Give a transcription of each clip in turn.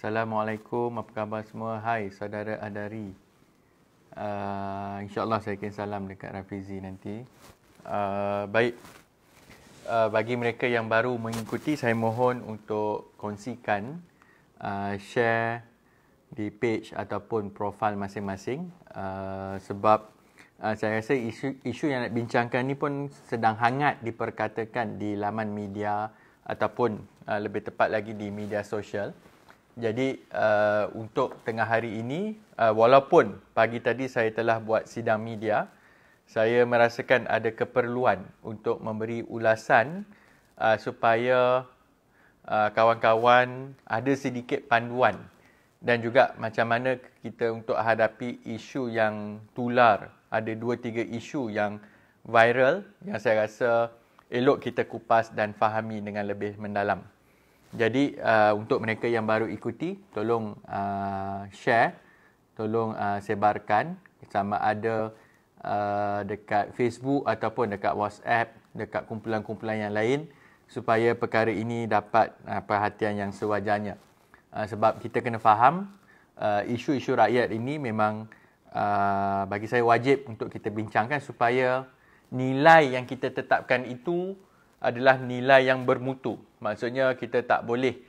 Assalamualaikum, apa khabar semua? Hai, saudara Adari. Uh, InsyaAllah saya akan salam dekat Rafizi nanti. Uh, baik, uh, bagi mereka yang baru mengikuti, saya mohon untuk kongsikan, uh, share di page ataupun profil masing-masing. Uh, sebab uh, saya rasa isu, isu yang nak bincangkan ni pun sedang hangat diperkatakan di laman media ataupun uh, lebih tepat lagi di media sosial. Jadi uh, untuk tengah hari ini, uh, walaupun pagi tadi saya telah buat sidang media, saya merasakan ada keperluan untuk memberi ulasan uh, supaya uh, kawan-kawan ada sedikit panduan dan juga macam mana kita untuk hadapi isu yang tular. Ada dua tiga isu yang viral yang saya rasa elok kita kupas dan fahami dengan lebih mendalam. Jadi uh, untuk mereka yang baru ikuti, tolong uh, share, tolong uh, sebarkan sama ada uh, dekat Facebook ataupun dekat WhatsApp, dekat kumpulan-kumpulan yang lain supaya perkara ini dapat uh, perhatian yang sewajarnya. Uh, sebab kita kena faham uh, isu-isu rakyat ini memang uh, bagi saya wajib untuk kita bincangkan supaya nilai yang kita tetapkan itu adalah nilai yang bermutu. Maksudnya kita tak boleh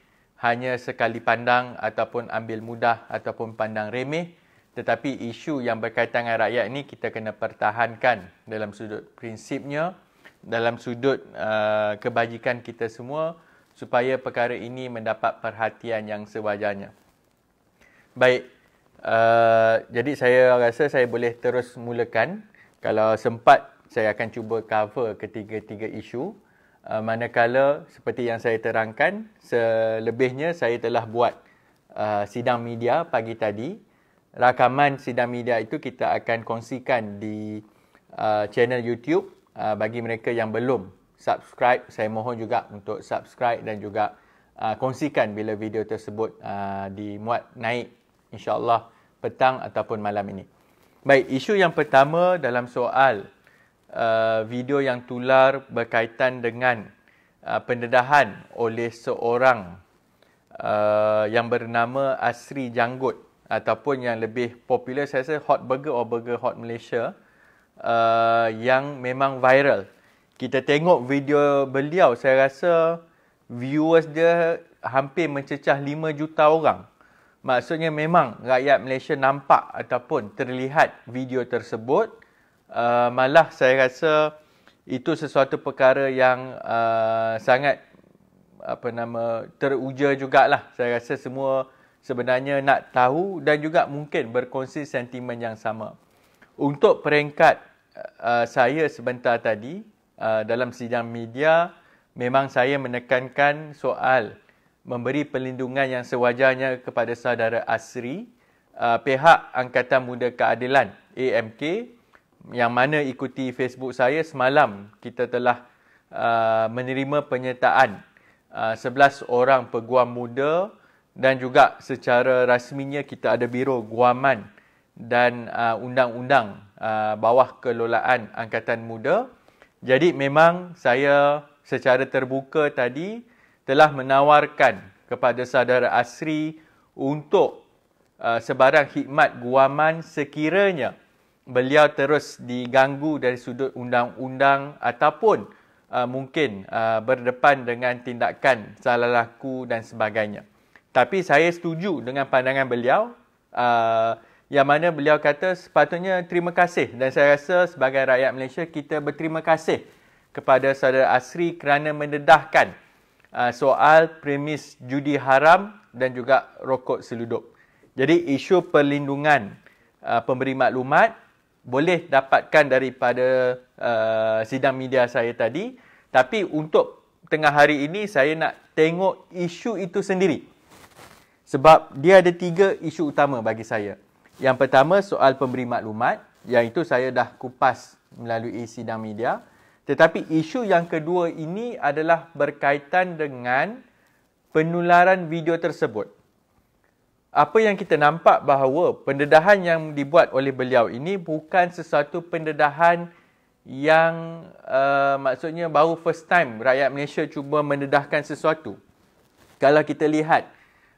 hanya sekali pandang ataupun ambil mudah ataupun pandang remeh. Tetapi isu yang berkaitan dengan rakyat ini kita kena pertahankan dalam sudut prinsipnya, dalam sudut uh, kebajikan kita semua supaya perkara ini mendapat perhatian yang sewajarnya. Baik, uh, jadi saya rasa saya boleh terus mulakan. Kalau sempat, saya akan cuba cover ketiga-tiga isu. Uh, manakala seperti yang saya terangkan selebihnya saya telah buat uh, sidang media pagi tadi rakaman sidang media itu kita akan kongsikan di uh, channel YouTube uh, bagi mereka yang belum subscribe saya mohon juga untuk subscribe dan juga uh, kongsikan bila video tersebut uh, dimuat naik insyaallah petang ataupun malam ini baik isu yang pertama dalam soal Uh, video yang tular berkaitan dengan uh, pendedahan oleh seorang uh, yang bernama Asri Janggut ataupun yang lebih popular saya rasa Hot Burger or Burger Hot Malaysia uh, yang memang viral. Kita tengok video beliau saya rasa viewers dia hampir mencecah 5 juta orang. Maksudnya memang rakyat Malaysia nampak ataupun terlihat video tersebut Uh, malah saya rasa itu sesuatu perkara yang uh, sangat apa nama teruja jugalah. Saya rasa semua sebenarnya nak tahu dan juga mungkin berkongsi sentimen yang sama. Untuk peringkat uh, saya sebentar tadi uh, dalam sidang media memang saya menekankan soal memberi perlindungan yang sewajarnya kepada saudara Asri uh, pihak Angkatan Muda Keadilan AMK yang mana ikuti Facebook saya semalam kita telah uh, menerima penyertaan uh, 11 orang peguam muda dan juga secara rasminya kita ada biro guaman dan uh, undang-undang uh, uh, bawah kelolaan angkatan muda. Jadi memang saya secara terbuka tadi telah menawarkan kepada saudara Asri untuk uh, sebarang khidmat guaman sekiranya beliau terus diganggu dari sudut undang-undang ataupun uh, mungkin uh, berdepan dengan tindakan salah laku dan sebagainya. Tapi saya setuju dengan pandangan beliau uh, yang mana beliau kata sepatutnya terima kasih dan saya rasa sebagai rakyat Malaysia kita berterima kasih kepada saudara Asri kerana mendedahkan uh, soal premis judi haram dan juga rokok seludup. Jadi isu perlindungan uh, pemberi maklumat boleh dapatkan daripada uh, sidang media saya tadi tapi untuk tengah hari ini saya nak tengok isu itu sendiri sebab dia ada tiga isu utama bagi saya yang pertama soal pemberi maklumat yang itu saya dah kupas melalui sidang media tetapi isu yang kedua ini adalah berkaitan dengan penularan video tersebut apa yang kita nampak bahawa pendedahan yang dibuat oleh beliau ini bukan sesuatu pendedahan yang uh, maksudnya baru first time rakyat Malaysia cuba mendedahkan sesuatu. Kalau kita lihat,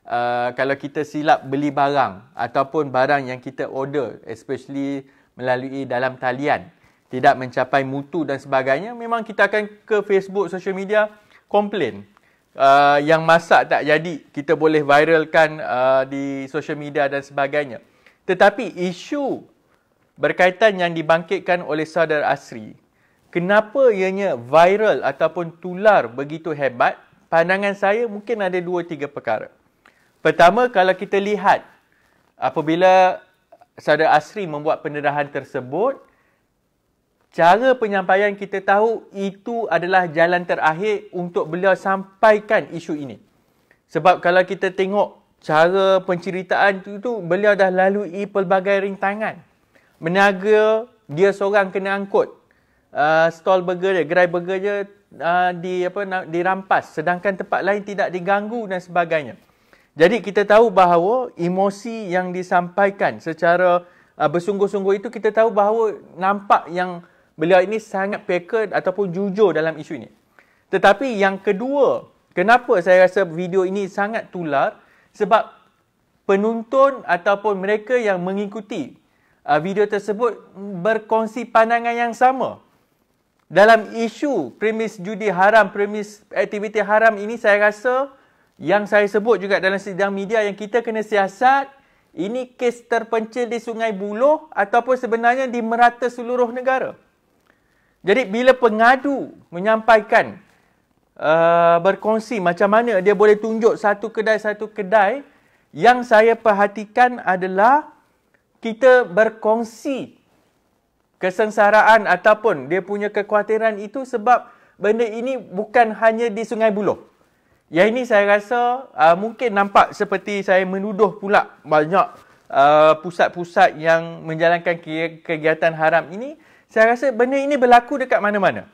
uh, kalau kita silap beli barang ataupun barang yang kita order especially melalui dalam talian tidak mencapai mutu dan sebagainya memang kita akan ke Facebook, social media komplain uh, yang masak tak jadi kita boleh viralkan uh, di social media dan sebagainya. Tetapi isu berkaitan yang dibangkitkan oleh saudara Asri, kenapa ianya viral ataupun tular begitu hebat? Pandangan saya mungkin ada dua tiga perkara. Pertama, kalau kita lihat apabila saudara Asri membuat pendedahan tersebut, Cara penyampaian kita tahu itu adalah jalan terakhir untuk beliau sampaikan isu ini. Sebab kalau kita tengok cara penceritaan itu, itu beliau dah lalui pelbagai rintangan. menaga dia seorang kena angkut uh, stall burger dia, gerai burger dia uh, di, apa, dirampas. Sedangkan tempat lain tidak diganggu dan sebagainya. Jadi kita tahu bahawa emosi yang disampaikan secara uh, bersungguh-sungguh itu kita tahu bahawa nampak yang beliau ini sangat peka ataupun jujur dalam isu ini. Tetapi yang kedua, kenapa saya rasa video ini sangat tular? Sebab penonton ataupun mereka yang mengikuti uh, video tersebut berkongsi pandangan yang sama. Dalam isu premis judi haram, premis aktiviti haram ini saya rasa yang saya sebut juga dalam sidang media yang kita kena siasat ini kes terpencil di Sungai Buloh ataupun sebenarnya di merata seluruh negara. Jadi bila pengadu menyampaikan uh, berkongsi macam mana dia boleh tunjuk satu kedai satu kedai yang saya perhatikan adalah kita berkongsi kesengsaraan ataupun dia punya kekhawatiran itu sebab benda ini bukan hanya di Sungai Buloh. Yang ini saya rasa uh, mungkin nampak seperti saya menuduh pula banyak uh, pusat-pusat yang menjalankan kegiatan haram ini saya rasa benda ini berlaku dekat mana-mana.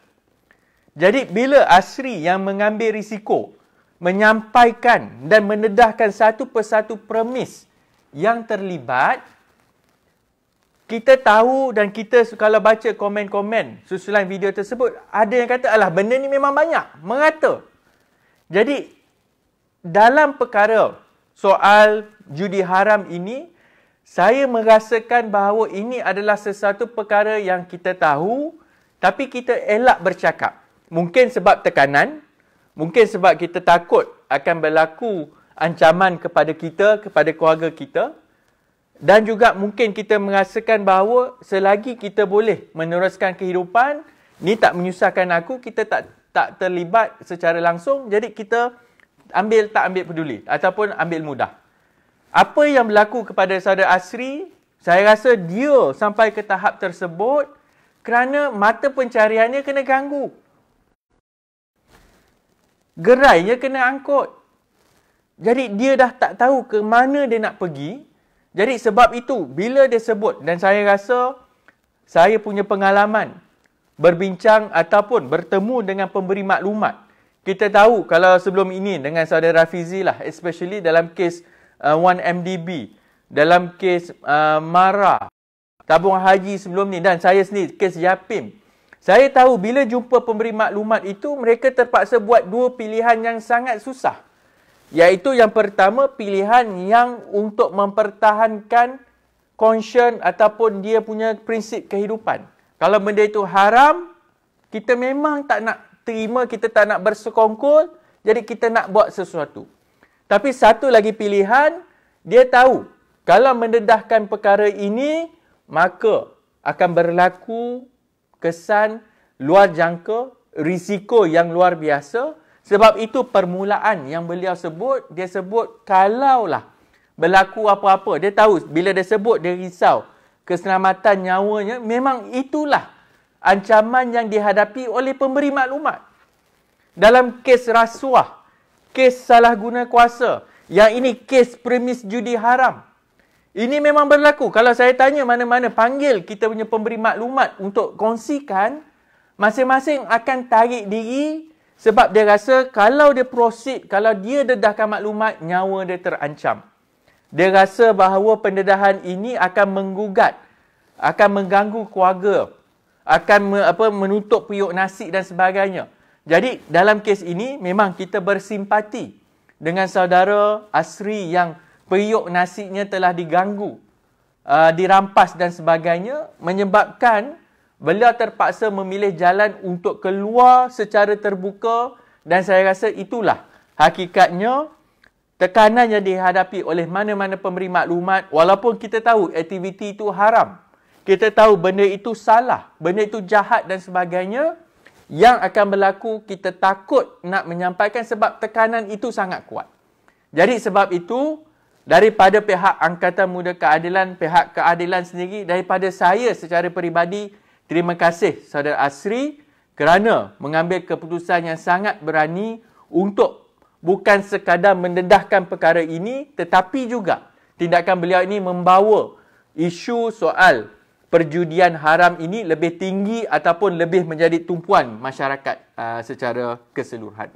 Jadi bila Asri yang mengambil risiko menyampaikan dan mendedahkan satu persatu premis yang terlibat, kita tahu dan kita kalau baca komen-komen susulan video tersebut, ada yang kata, alah benda ni memang banyak, merata. Jadi, dalam perkara soal judi haram ini, saya merasakan bahawa ini adalah sesuatu perkara yang kita tahu tapi kita elak bercakap. Mungkin sebab tekanan, mungkin sebab kita takut akan berlaku ancaman kepada kita, kepada keluarga kita dan juga mungkin kita merasakan bahawa selagi kita boleh meneruskan kehidupan, ni tak menyusahkan aku, kita tak tak terlibat secara langsung, jadi kita ambil tak ambil peduli ataupun ambil mudah apa yang berlaku kepada saudara Asri, saya rasa dia sampai ke tahap tersebut kerana mata pencariannya kena ganggu. Gerainya kena angkut. Jadi dia dah tak tahu ke mana dia nak pergi. Jadi sebab itu, bila dia sebut dan saya rasa saya punya pengalaman berbincang ataupun bertemu dengan pemberi maklumat. Kita tahu kalau sebelum ini dengan saudara Rafizi lah, especially dalam kes uh, 1MDB dalam kes uh, Mara tabung haji sebelum ni dan saya sendiri kes Yapim saya tahu bila jumpa pemberi maklumat itu mereka terpaksa buat dua pilihan yang sangat susah iaitu yang pertama pilihan yang untuk mempertahankan konsyen ataupun dia punya prinsip kehidupan kalau benda itu haram kita memang tak nak terima kita tak nak bersekongkol jadi kita nak buat sesuatu tapi satu lagi pilihan, dia tahu kalau mendedahkan perkara ini, maka akan berlaku kesan luar jangka, risiko yang luar biasa. Sebab itu permulaan yang beliau sebut, dia sebut kalaulah berlaku apa-apa. Dia tahu bila dia sebut, dia risau keselamatan nyawanya. Memang itulah ancaman yang dihadapi oleh pemberi maklumat. Dalam kes rasuah, kes salah guna kuasa. Yang ini kes premis judi haram. Ini memang berlaku. Kalau saya tanya mana-mana panggil kita punya pemberi maklumat untuk kongsikan, masing-masing akan tarik diri sebab dia rasa kalau dia proceed, kalau dia dedahkan maklumat, nyawa dia terancam. Dia rasa bahawa pendedahan ini akan menggugat, akan mengganggu keluarga, akan me, apa, menutup periuk nasi dan sebagainya. Jadi dalam kes ini memang kita bersimpati dengan saudara Asri yang periuk nasinya telah diganggu, uh, dirampas dan sebagainya menyebabkan beliau terpaksa memilih jalan untuk keluar secara terbuka dan saya rasa itulah hakikatnya tekanan yang dihadapi oleh mana-mana pemberi maklumat walaupun kita tahu aktiviti itu haram. Kita tahu benda itu salah, benda itu jahat dan sebagainya yang akan berlaku kita takut nak menyampaikan sebab tekanan itu sangat kuat. Jadi sebab itu daripada pihak Angkatan Muda Keadilan, pihak keadilan sendiri daripada saya secara peribadi terima kasih saudara Asri kerana mengambil keputusan yang sangat berani untuk bukan sekadar mendedahkan perkara ini tetapi juga tindakan beliau ini membawa isu soal perjudian haram ini lebih tinggi ataupun lebih menjadi tumpuan masyarakat uh, secara keseluruhan.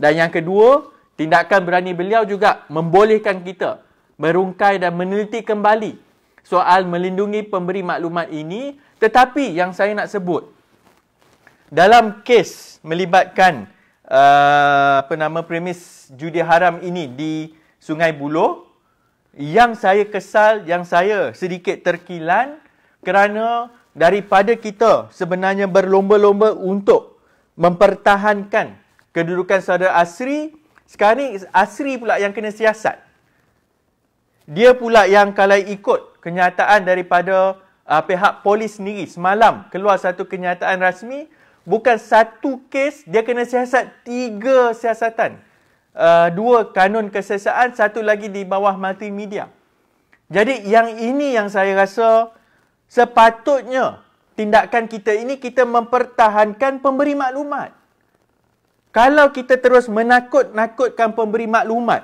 Dan yang kedua, tindakan berani beliau juga membolehkan kita merungkai dan meneliti kembali soal melindungi pemberi maklumat ini. Tetapi yang saya nak sebut, dalam kes melibatkan uh, apa nama premis judi haram ini di Sungai Buloh, yang saya kesal, yang saya sedikit terkilan kerana daripada kita sebenarnya berlomba-lomba untuk mempertahankan kedudukan saudara Asri, sekarang ni Asri pula yang kena siasat. Dia pula yang kalau ikut kenyataan daripada uh, pihak polis sendiri semalam keluar satu kenyataan rasmi, bukan satu kes dia kena siasat tiga siasatan. Uh, dua kanun kesesaan, satu lagi di bawah multimedia. Jadi yang ini yang saya rasa sepatutnya tindakan kita ini kita mempertahankan pemberi maklumat. Kalau kita terus menakut-nakutkan pemberi maklumat,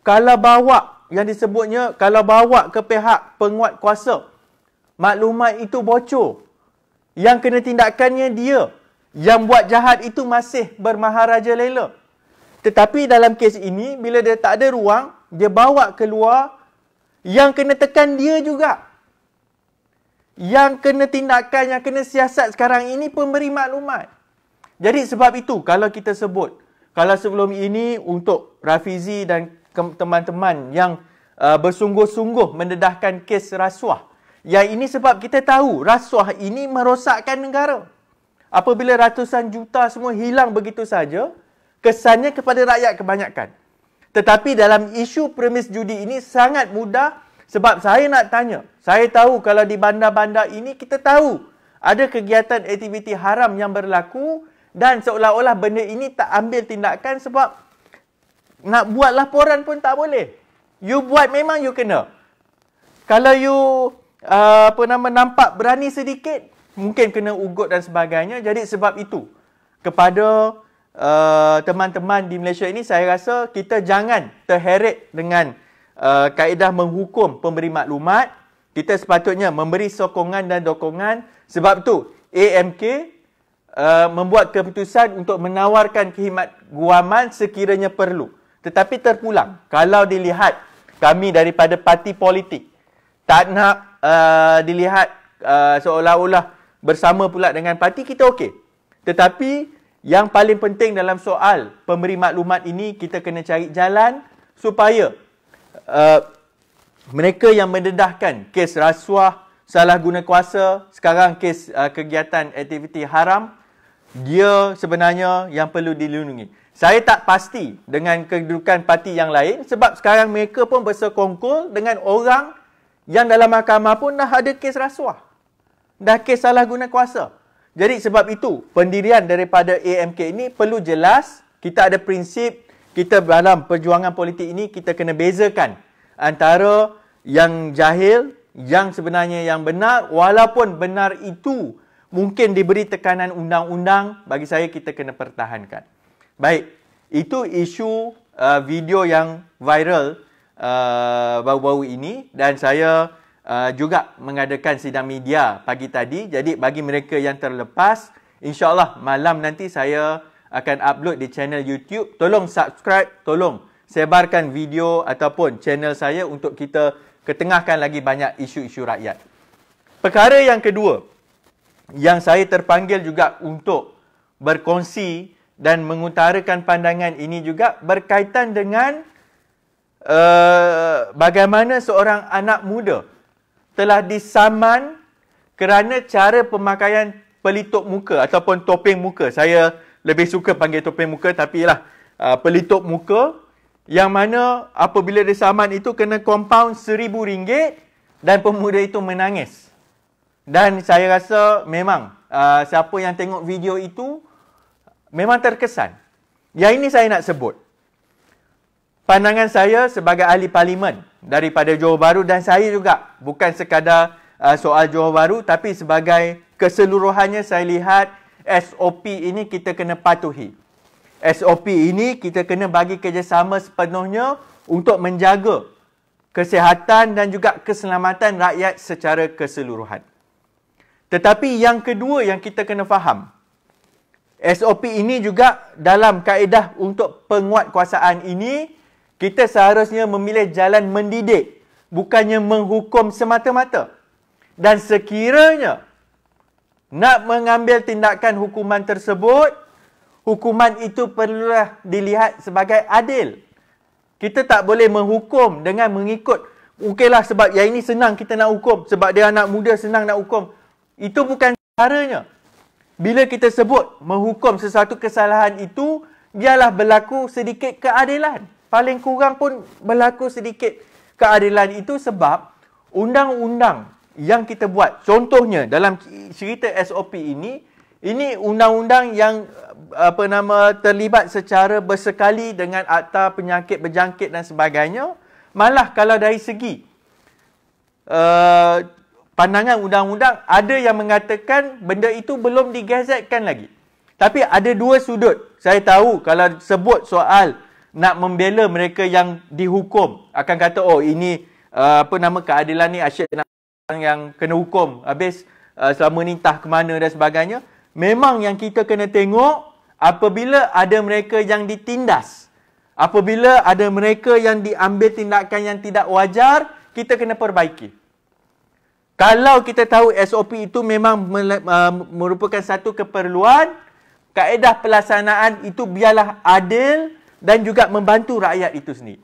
kalau bawa yang disebutnya, kalau bawa ke pihak penguat kuasa, maklumat itu bocor. Yang kena tindakannya dia. Yang buat jahat itu masih bermaharaja lela. Tetapi dalam kes ini, bila dia tak ada ruang, dia bawa keluar, yang kena tekan dia juga. Yang kena tindakan, yang kena siasat sekarang ini pemberi maklumat. Jadi sebab itu kalau kita sebut, kalau sebelum ini untuk Rafizi dan teman-teman yang uh, bersungguh-sungguh mendedahkan kes rasuah. Yang ini sebab kita tahu rasuah ini merosakkan negara. Apabila ratusan juta semua hilang begitu saja, kesannya kepada rakyat kebanyakan. Tetapi dalam isu premis judi ini sangat mudah sebab saya nak tanya, saya tahu kalau di bandar-bandar ini kita tahu ada kegiatan aktiviti haram yang berlaku dan seolah-olah benda ini tak ambil tindakan sebab nak buat laporan pun tak boleh. You buat memang you kena. Kalau you uh, apa nama nampak berani sedikit, mungkin kena ugut dan sebagainya. Jadi sebab itu kepada uh, teman-teman di Malaysia ini saya rasa kita jangan terheret dengan Uh, kaedah menghukum pemberi maklumat, kita sepatutnya memberi sokongan dan dokongan. Sebab tu AMK uh, membuat keputusan untuk menawarkan khidmat guaman sekiranya perlu. Tetapi terpulang, kalau dilihat kami daripada parti politik, tak nak uh, dilihat uh, seolah-olah bersama pula dengan parti, kita okey. Tetapi yang paling penting dalam soal pemberi maklumat ini, kita kena cari jalan supaya Eh, mereka yang mendedahkan kes rasuah salah guna kuasa sekarang kes uh, kegiatan aktiviti haram dia sebenarnya yang perlu dilindungi saya tak pasti dengan kedudukan parti yang lain sebab sekarang mereka pun bersekongkol dengan orang yang dalam mahkamah pun dah ada kes rasuah dah kes salah guna kuasa jadi sebab itu pendirian daripada AMK ini perlu jelas kita ada prinsip kita dalam perjuangan politik ini kita kena bezakan antara yang jahil yang sebenarnya yang benar walaupun benar itu mungkin diberi tekanan undang-undang bagi saya kita kena pertahankan. Baik, itu isu uh, video yang viral uh, baru-baru ini dan saya uh, juga mengadakan sidang media pagi tadi. Jadi bagi mereka yang terlepas, insyaallah malam nanti saya akan upload di channel YouTube. Tolong subscribe, tolong sebarkan video ataupun channel saya untuk kita ketengahkan lagi banyak isu-isu rakyat. Perkara yang kedua yang saya terpanggil juga untuk berkongsi dan mengutarakan pandangan ini juga berkaitan dengan uh, bagaimana seorang anak muda telah disaman kerana cara pemakaian pelitup muka ataupun topeng muka. Saya lebih suka panggil topeng muka tapi lah uh, pelitup muka yang mana apabila resaman itu kena compound seribu ringgit dan pemuda itu menangis. Dan saya rasa memang uh, siapa yang tengok video itu memang terkesan. Yang ini saya nak sebut. Pandangan saya sebagai ahli parlimen daripada Johor Bahru dan saya juga bukan sekadar uh, soal Johor Bahru tapi sebagai keseluruhannya saya lihat SOP ini kita kena patuhi. SOP ini kita kena bagi kerjasama sepenuhnya untuk menjaga kesihatan dan juga keselamatan rakyat secara keseluruhan. Tetapi yang kedua yang kita kena faham, SOP ini juga dalam kaedah untuk penguatkuasaan ini, kita seharusnya memilih jalan mendidik, bukannya menghukum semata-mata. Dan sekiranya nak mengambil tindakan hukuman tersebut, hukuman itu perlulah dilihat sebagai adil. Kita tak boleh menghukum dengan mengikut Okeylah sebab yang ini senang kita nak hukum. Sebab dia anak muda senang nak hukum. Itu bukan caranya. Bila kita sebut menghukum sesuatu kesalahan itu, biarlah berlaku sedikit keadilan. Paling kurang pun berlaku sedikit keadilan itu sebab undang-undang yang kita buat. Contohnya dalam cerita SOP ini, ini undang-undang yang apa nama terlibat secara bersekali dengan akta penyakit berjangkit dan sebagainya. Malah kalau dari segi uh, pandangan undang-undang ada yang mengatakan benda itu belum digazetkan lagi. Tapi ada dua sudut. Saya tahu kalau sebut soal nak membela mereka yang dihukum akan kata oh ini uh, apa nama keadilan ni asyik nak yang kena hukum habis uh, selama ni entah ke mana dan sebagainya memang yang kita kena tengok apabila ada mereka yang ditindas apabila ada mereka yang diambil tindakan yang tidak wajar kita kena perbaiki kalau kita tahu SOP itu memang uh, merupakan satu keperluan kaedah pelaksanaan itu biarlah adil dan juga membantu rakyat itu sendiri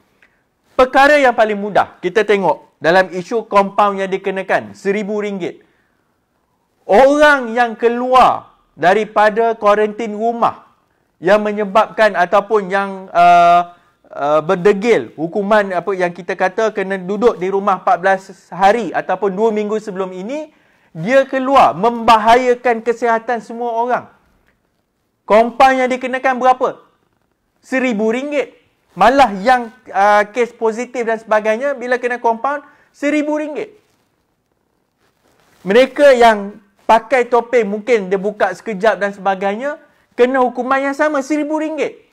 perkara yang paling mudah kita tengok dalam isu kompaun yang dikenakan seribu ringgit Orang yang keluar daripada kuarantin rumah yang menyebabkan ataupun yang uh, Uh, berdegil hukuman apa yang kita kata kena duduk di rumah 14 hari ataupun 2 minggu sebelum ini dia keluar membahayakan kesihatan semua orang kompaun yang dikenakan berapa? seribu ringgit. Malah yang uh, kes positif dan sebagainya bila kena compound seribu ringgit. Mereka yang pakai topeng mungkin dia buka sekejap dan sebagainya kena hukuman yang sama seribu ringgit.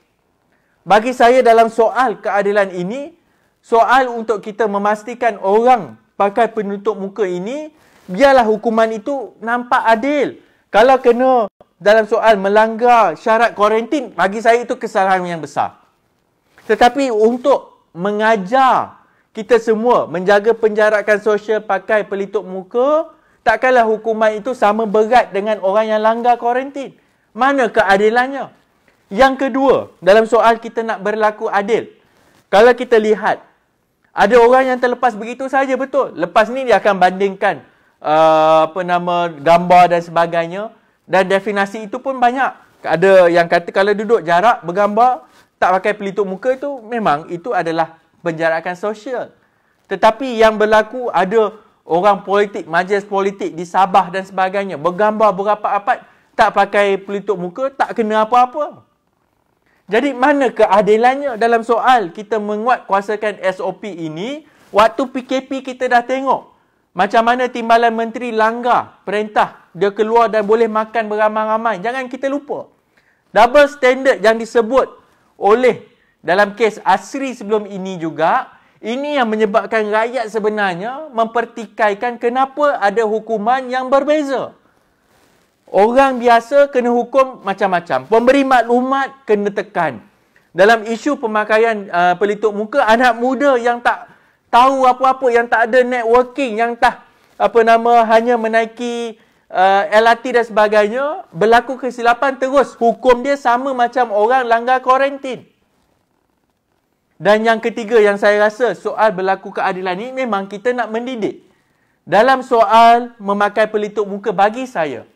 Bagi saya dalam soal keadilan ini, soal untuk kita memastikan orang pakai penutup muka ini, biarlah hukuman itu nampak adil. Kalau kena dalam soal melanggar syarat kuarantin, bagi saya itu kesalahan yang besar. Tetapi untuk mengajar kita semua menjaga penjarakan sosial pakai pelitup muka, takkanlah hukuman itu sama berat dengan orang yang langgar kuarantin. Mana keadilannya? Yang kedua, dalam soal kita nak berlaku adil. Kalau kita lihat, ada orang yang terlepas begitu saja betul. Lepas ni dia akan bandingkan uh, apa nama gambar dan sebagainya. Dan definasi itu pun banyak. Ada yang kata kalau duduk jarak bergambar, tak pakai pelitup muka itu memang itu adalah penjarakan sosial. Tetapi yang berlaku ada orang politik, majlis politik di Sabah dan sebagainya bergambar berapa apa tak pakai pelitup muka tak kena apa-apa. Jadi mana keadilannya dalam soal kita menguatkuasakan SOP ini waktu PKP kita dah tengok macam mana timbalan menteri langgar perintah dia keluar dan boleh makan beramai-ramai. Jangan kita lupa. Double standard yang disebut oleh dalam kes Asri sebelum ini juga ini yang menyebabkan rakyat sebenarnya mempertikaikan kenapa ada hukuman yang berbeza. Orang biasa kena hukum macam-macam. Pemberi maklumat kena tekan. Dalam isu pemakaian uh, pelitup muka, anak muda yang tak tahu apa-apa, yang tak ada networking, yang tak apa nama hanya menaiki uh, LRT dan sebagainya berlaku kesilapan terus hukum dia sama macam orang langgar kuarantin dan yang ketiga yang saya rasa soal berlaku keadilan ni memang kita nak mendidik dalam soal memakai pelitup muka bagi saya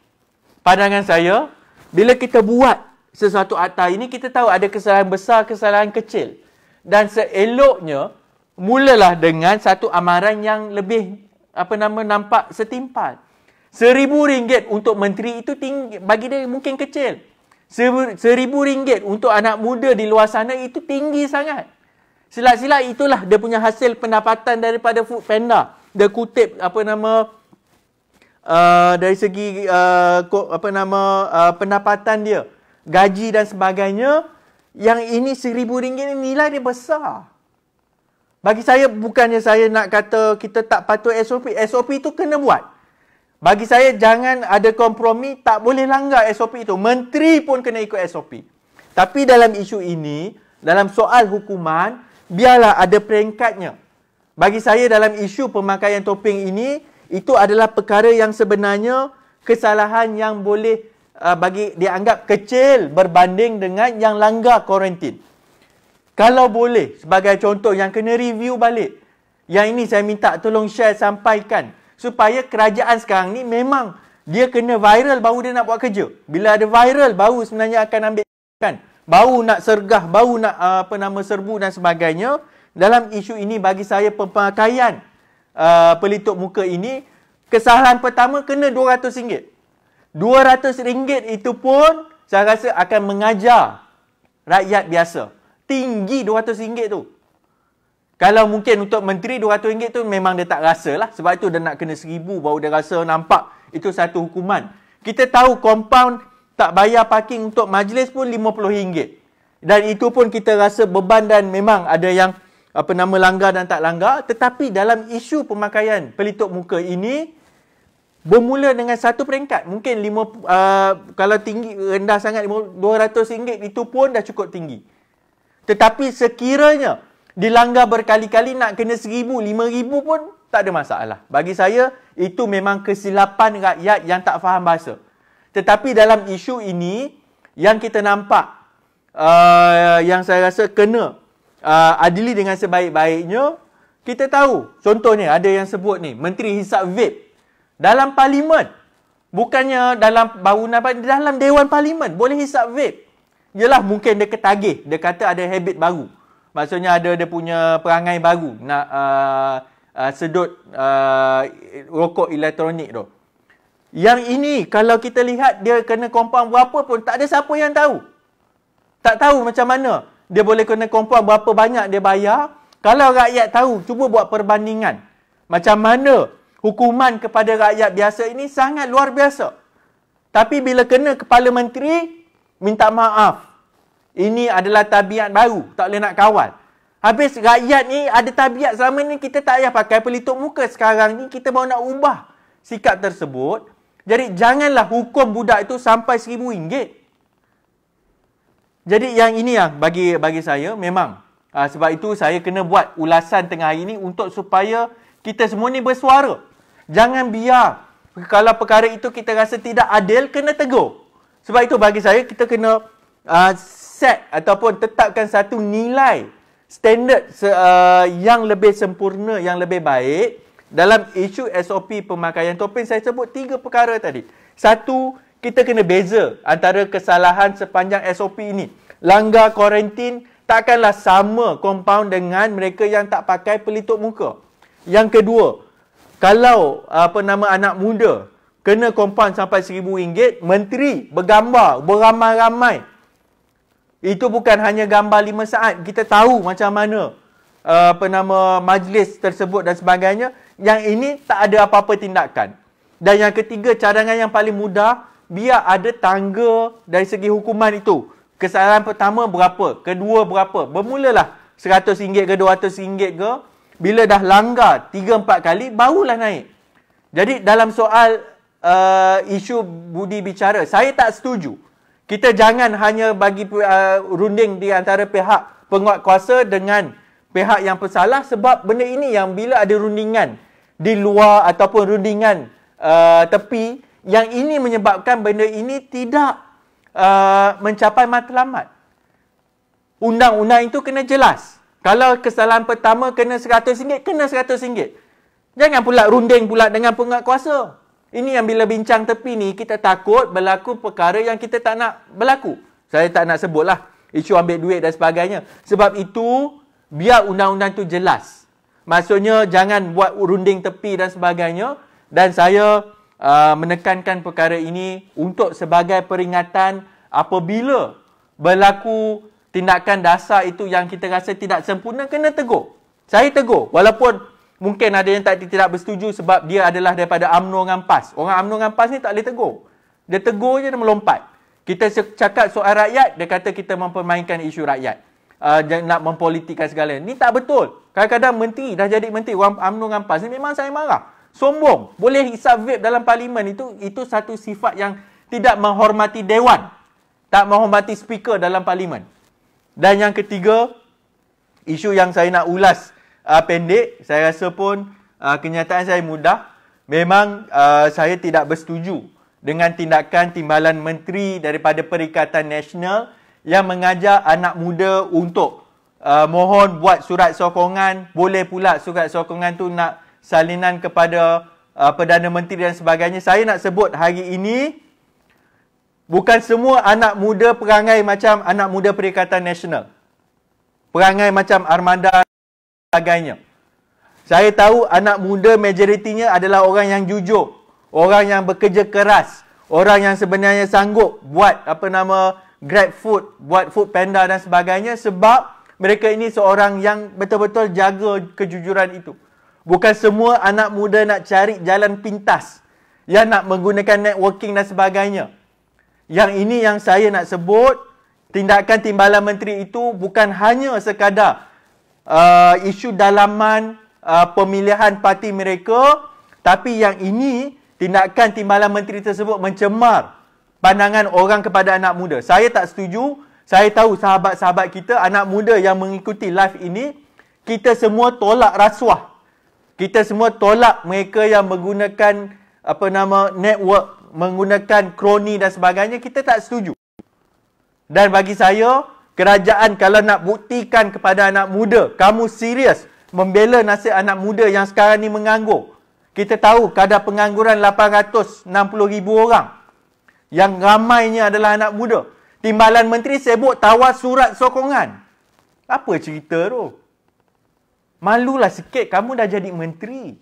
pandangan saya bila kita buat sesuatu akta ini kita tahu ada kesalahan besar kesalahan kecil dan seeloknya mulalah dengan satu amaran yang lebih apa nama nampak setimpal Seribu ringgit untuk menteri itu tinggi, bagi dia mungkin kecil. Seribu ringgit untuk anak muda di luar sana itu tinggi sangat. Silap-silap itulah dia punya hasil pendapatan daripada Food Panda. Dia kutip apa nama uh, dari segi uh, apa nama uh, pendapatan dia, gaji dan sebagainya. Yang ini seribu ringgit ini nilai dia besar. Bagi saya bukannya saya nak kata kita tak patut SOP. SOP itu kena buat. Bagi saya jangan ada kompromi, tak boleh langgar SOP itu. Menteri pun kena ikut SOP. Tapi dalam isu ini, dalam soal hukuman, biarlah ada peringkatnya. Bagi saya dalam isu pemakaian topeng ini, itu adalah perkara yang sebenarnya kesalahan yang boleh uh, bagi dianggap kecil berbanding dengan yang langgar karantin. Kalau boleh sebagai contoh yang kena review balik. Yang ini saya minta tolong share sampaikan supaya kerajaan sekarang ni memang dia kena viral baru dia nak buat kerja. Bila ada viral baru sebenarnya akan ambil kan. Baru nak sergah, baru nak uh, apa nama serbu dan sebagainya. Dalam isu ini bagi saya pemakaian uh, pelitup muka ini kesalahan pertama kena RM200. RM200 itu pun saya rasa akan mengajar rakyat biasa. Tinggi RM200 tu. Kalau mungkin untuk menteri RM200 tu memang dia tak rasa lah. Sebab itu dia nak kena RM1,000 baru dia rasa nampak itu satu hukuman. Kita tahu compound tak bayar parking untuk majlis pun RM50. Dan itu pun kita rasa beban dan memang ada yang apa nama langgar dan tak langgar. Tetapi dalam isu pemakaian pelitup muka ini bermula dengan satu peringkat. Mungkin 5, uh, kalau tinggi rendah sangat RM200 itu pun dah cukup tinggi. Tetapi sekiranya dilanggar berkali-kali nak kena seribu, lima ribu pun tak ada masalah. Bagi saya, itu memang kesilapan rakyat yang tak faham bahasa. Tetapi dalam isu ini, yang kita nampak, uh, yang saya rasa kena uh, adili dengan sebaik-baiknya, kita tahu, contohnya ada yang sebut ni, Menteri Hisap Vape. Dalam parlimen, bukannya dalam bangunan, dalam Dewan Parlimen boleh hisap vape. Yelah mungkin dia ketagih, dia kata ada habit baru maksudnya ada dia punya perangai baru nak uh, uh, sedut uh, rokok elektronik tu. Yang ini kalau kita lihat dia kena kompaun berapa pun tak ada siapa yang tahu. Tak tahu macam mana dia boleh kena kompaun berapa banyak dia bayar. Kalau rakyat tahu, cuba buat perbandingan. Macam mana hukuman kepada rakyat biasa ini sangat luar biasa. Tapi bila kena kepala menteri, minta maaf. Ini adalah tabiat baru. Tak boleh nak kawal. Habis rakyat ni ada tabiat selama ni kita tak payah pakai pelitup muka. Sekarang ni kita baru nak ubah sikap tersebut. Jadi janganlah hukum budak itu sampai seribu ringgit. Jadi yang ini yang bagi bagi saya memang. Aa, ah, sebab itu saya kena buat ulasan tengah hari ni untuk supaya kita semua ni bersuara. Jangan biar. Kalau perkara itu kita rasa tidak adil, kena tegur. Sebab itu bagi saya kita kena... Aa, ah, set ataupun tetapkan satu nilai standard uh, yang lebih sempurna, yang lebih baik dalam isu SOP pemakaian topeng saya sebut tiga perkara tadi. Satu, kita kena beza antara kesalahan sepanjang SOP ini. Langgar kuarantin takkanlah sama compound dengan mereka yang tak pakai pelitup muka. Yang kedua, kalau apa nama anak muda kena compound sampai RM1000, menteri bergambar beramai-ramai itu bukan hanya gambar lima saat. Kita tahu macam mana uh, apa nama majlis tersebut dan sebagainya. Yang ini tak ada apa-apa tindakan. Dan yang ketiga, cadangan yang paling mudah, biar ada tangga dari segi hukuman itu. Kesalahan pertama berapa? Kedua berapa? Bermulalah RM100 ke RM200 ke. Bila dah langgar 3-4 kali, barulah naik. Jadi dalam soal uh, isu budi bicara, saya tak setuju kita jangan hanya bagi uh, runding di antara pihak penguat kuasa dengan pihak yang bersalah sebab benda ini yang bila ada rundingan di luar ataupun rundingan uh, tepi yang ini menyebabkan benda ini tidak uh, mencapai matlamat. Undang-undang itu kena jelas. Kalau kesalahan pertama kena RM100, kena RM100. Jangan pula runding pula dengan penguat kuasa. Ini yang bila bincang tepi ni, kita takut berlaku perkara yang kita tak nak berlaku. Saya tak nak sebut lah isu ambil duit dan sebagainya. Sebab itu, biar undang-undang tu jelas. Maksudnya, jangan buat runding tepi dan sebagainya. Dan saya uh, menekankan perkara ini untuk sebagai peringatan apabila berlaku tindakan dasar itu yang kita rasa tidak sempurna, kena tegur. Saya tegur. Walaupun mungkin ada yang tak tidak bersetuju sebab dia adalah daripada UMNO dengan PAS. Orang UMNO dengan PAS ni tak boleh tegur. Dia tegur je dia melompat. Kita cakap soal rakyat, dia kata kita mempermainkan isu rakyat. Uh, nak mempolitikkan segala. Ni tak betul. Kadang-kadang menteri dah jadi menteri. Orang UMNO dengan PAS ni memang saya marah. Sombong. Boleh isap vape dalam parlimen itu, itu satu sifat yang tidak menghormati dewan. Tak menghormati speaker dalam parlimen. Dan yang ketiga, isu yang saya nak ulas uh, pendek saya rasa pun uh, kenyataan saya mudah memang uh, saya tidak bersetuju dengan tindakan timbalan menteri daripada perikatan nasional yang mengajak anak muda untuk uh, mohon buat surat sokongan boleh pula surat sokongan tu nak salinan kepada uh, perdana menteri dan sebagainya saya nak sebut hari ini bukan semua anak muda perangai macam anak muda perikatan nasional perangai macam armada sebagainya. Saya tahu anak muda majoritinya adalah orang yang jujur, orang yang bekerja keras, orang yang sebenarnya sanggup buat apa nama Grab Food, buat Food Panda dan sebagainya sebab mereka ini seorang yang betul-betul jaga kejujuran itu. Bukan semua anak muda nak cari jalan pintas yang nak menggunakan networking dan sebagainya. Yang ini yang saya nak sebut, tindakan timbalan menteri itu bukan hanya sekadar uh, isu dalaman uh, pemilihan parti mereka tapi yang ini tindakan timbalan menteri tersebut mencemar pandangan orang kepada anak muda. Saya tak setuju. Saya tahu sahabat-sahabat kita anak muda yang mengikuti live ini kita semua tolak rasuah. Kita semua tolak mereka yang menggunakan apa nama network menggunakan kroni dan sebagainya kita tak setuju. Dan bagi saya Kerajaan kalau nak buktikan kepada anak muda, kamu serius membela nasib anak muda yang sekarang ni menganggur. Kita tahu kadar pengangguran 860 ribu orang. Yang ramainya adalah anak muda. Timbalan Menteri sebut tawar surat sokongan. Apa cerita tu? Malulah sikit kamu dah jadi menteri.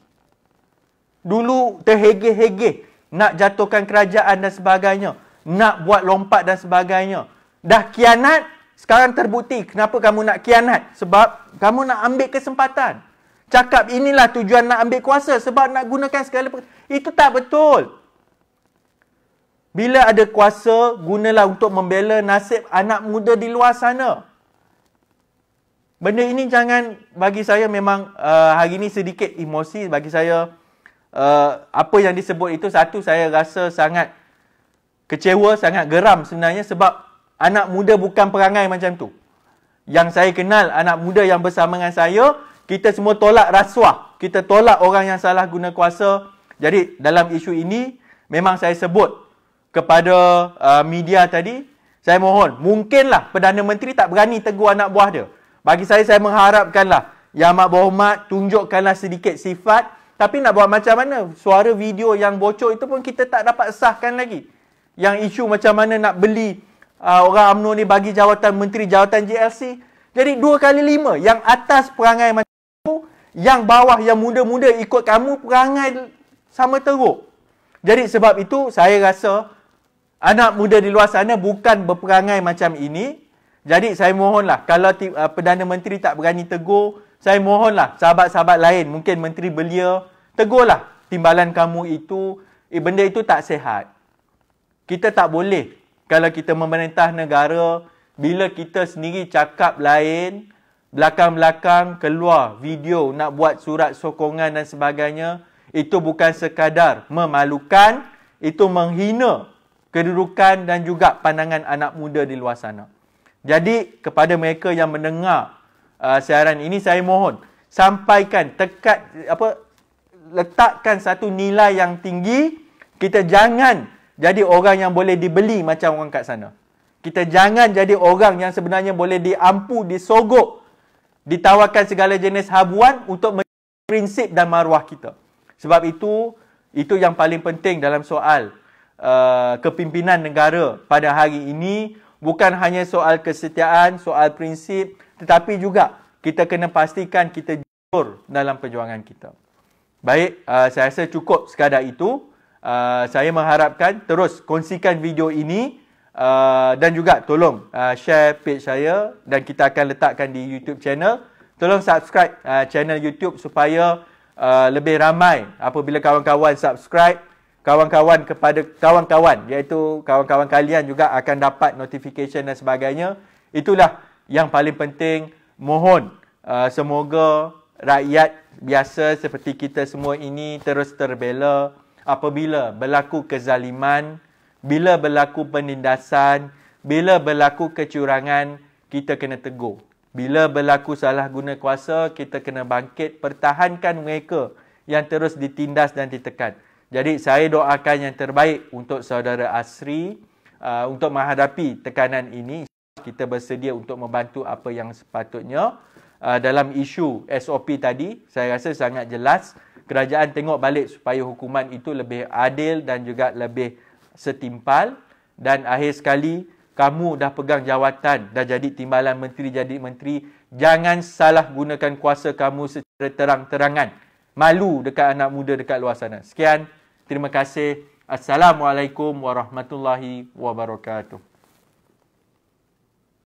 Dulu terhege-hege nak jatuhkan kerajaan dan sebagainya. Nak buat lompat dan sebagainya. Dah kianat, sekarang terbukti kenapa kamu nak kianat? Sebab kamu nak ambil kesempatan. Cakap inilah tujuan nak ambil kuasa sebab nak gunakan segala per- itu tak betul. Bila ada kuasa, gunalah untuk membela nasib anak muda di luar sana. Benda ini jangan bagi saya memang uh, hari ini sedikit emosi bagi saya uh, apa yang disebut itu satu saya rasa sangat kecewa, sangat geram sebenarnya sebab Anak muda bukan perangai macam tu. Yang saya kenal anak muda yang bersama dengan saya, kita semua tolak rasuah. Kita tolak orang yang salah guna kuasa. Jadi dalam isu ini, memang saya sebut kepada uh, media tadi, saya mohon, mungkinlah Perdana Menteri tak berani tegur anak buah dia. Bagi saya, saya mengharapkanlah Yang Mak Bohmat tunjukkanlah sedikit sifat. Tapi nak buat macam mana? Suara video yang bocor itu pun kita tak dapat sahkan lagi. Yang isu macam mana nak beli uh, orang UMNO ni bagi jawatan menteri jawatan JLC. Jadi dua kali lima yang atas perangai macam kamu, yang bawah yang muda-muda ikut kamu perangai sama teruk. Jadi sebab itu saya rasa anak muda di luar sana bukan berperangai macam ini. Jadi saya mohonlah kalau t- uh, ah, Perdana Menteri tak berani tegur, saya mohonlah sahabat-sahabat lain, mungkin Menteri Belia, tegurlah timbalan kamu itu. Eh, benda itu tak sehat. Kita tak boleh kalau kita memerintah negara, bila kita sendiri cakap lain, belakang-belakang keluar video nak buat surat sokongan dan sebagainya, itu bukan sekadar memalukan, itu menghina kedudukan dan juga pandangan anak muda di luar sana. Jadi kepada mereka yang mendengar uh, siaran ini saya mohon sampaikan tekat apa letakkan satu nilai yang tinggi kita jangan jadi orang yang boleh dibeli macam orang kat sana. Kita jangan jadi orang yang sebenarnya boleh diampu, disogok, ditawarkan segala jenis habuan untuk prinsip dan maruah kita. Sebab itu, itu yang paling penting dalam soal uh, kepimpinan negara pada hari ini. Bukan hanya soal kesetiaan, soal prinsip, tetapi juga kita kena pastikan kita jujur dalam perjuangan kita. Baik, uh, saya rasa cukup sekadar itu uh, saya mengharapkan terus kongsikan video ini uh, dan juga tolong uh, share page saya dan kita akan letakkan di YouTube channel. Tolong subscribe uh, channel YouTube supaya uh, lebih ramai apabila kawan-kawan subscribe kawan-kawan kepada kawan-kawan iaitu kawan-kawan kalian juga akan dapat notification dan sebagainya. Itulah yang paling penting mohon uh, semoga rakyat biasa seperti kita semua ini terus terbela apabila berlaku kezaliman, bila berlaku penindasan, bila berlaku kecurangan, kita kena tegur. Bila berlaku salah guna kuasa, kita kena bangkit pertahankan mereka yang terus ditindas dan ditekan. Jadi saya doakan yang terbaik untuk saudara Asri uh, untuk menghadapi tekanan ini. Kita bersedia untuk membantu apa yang sepatutnya. Uh, dalam isu SOP tadi, saya rasa sangat jelas kerajaan tengok balik supaya hukuman itu lebih adil dan juga lebih setimpal dan akhir sekali kamu dah pegang jawatan dah jadi timbalan menteri jadi menteri jangan salah gunakan kuasa kamu secara terang-terangan malu dekat anak muda dekat luar sana sekian terima kasih assalamualaikum warahmatullahi wabarakatuh